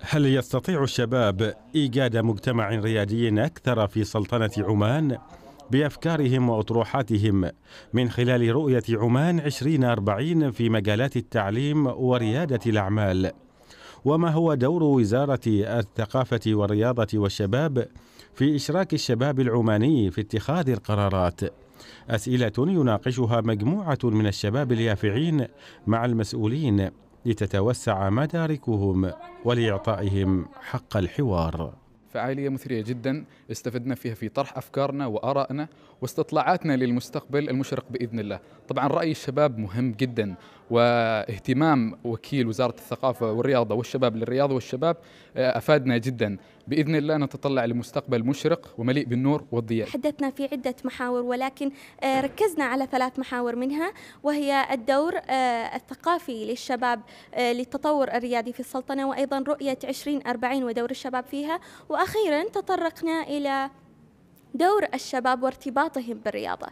هل يستطيع الشباب إيجاد مجتمع ريادي أكثر في سلطنة عمان بأفكارهم وأطروحاتهم من خلال رؤية عمان 2040 في مجالات التعليم وريادة الأعمال؟ وما هو دور وزارة الثقافة والرياضة والشباب في إشراك الشباب العماني في اتخاذ القرارات؟ أسئلة يناقشها مجموعة من الشباب اليافعين مع المسؤولين لتتوسع مداركهم ولإعطائهم حق الحوار فعالية مثرية جدا استفدنا فيها في طرح أفكارنا وآرائنا واستطلاعاتنا للمستقبل المشرق بإذن الله طبعا رأي الشباب مهم جدا واهتمام وكيل وزارة الثقافة والرياضة والشباب للرياضة والشباب آه، أفادنا جدا بإذن الله نتطلع لمستقبل مشرق ومليء بالنور والضياء حدثنا في عدة محاور ولكن آه، ركزنا على ثلاث محاور منها وهي الدور آه، الثقافي للشباب للتطور الريادي في السلطنة وأيضا رؤية 2040 ودور الشباب فيها وأخيرا تطرقنا إلى دور الشباب وارتباطهم بالرياضة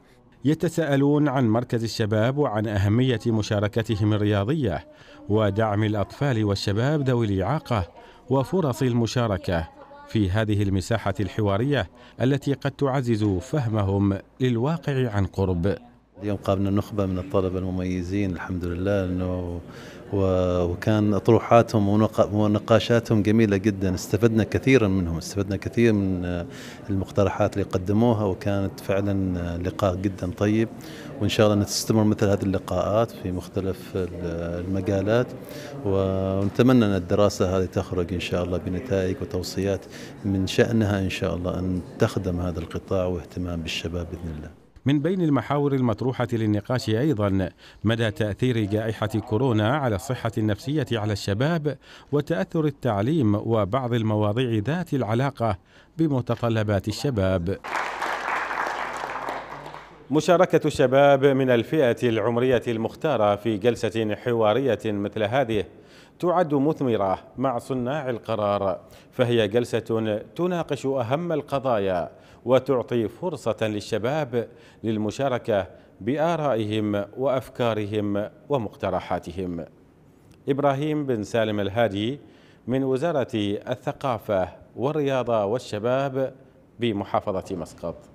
يتساءلون عن مركز الشباب وعن أهمية مشاركتهم الرياضية ودعم الأطفال والشباب ذوي الإعاقة وفرص المشاركة في هذه المساحة الحوارية التي قد تعزز فهمهم للواقع عن قرب اليوم قابلنا نخبة من الطلبة المميزين الحمد لله انه وكان اطروحاتهم ونقاشاتهم جميله جدا استفدنا كثيرا منهم استفدنا كثير من المقترحات اللي قدموها وكانت فعلا لقاء جدا طيب وان شاء الله تستمر مثل هذه اللقاءات في مختلف المجالات ونتمنى ان الدراسه هذه تخرج ان شاء الله بنتائج وتوصيات من شانها ان شاء الله ان تخدم هذا القطاع واهتمام بالشباب باذن الله من بين المحاور المطروحة للنقاش أيضا مدى تأثير جائحة كورونا على الصحة النفسية على الشباب وتأثر التعليم وبعض المواضيع ذات العلاقة بمتطلبات الشباب مشاركة الشباب من الفئة العمرية المختارة في جلسة حوارية مثل هذه تعد مثمرة مع صناع القرار فهي جلسة تناقش أهم القضايا وتعطي فرصة للشباب للمشاركة بآرائهم وأفكارهم ومقترحاتهم إبراهيم بن سالم الهادي من وزارة الثقافة والرياضة والشباب بمحافظة مسقط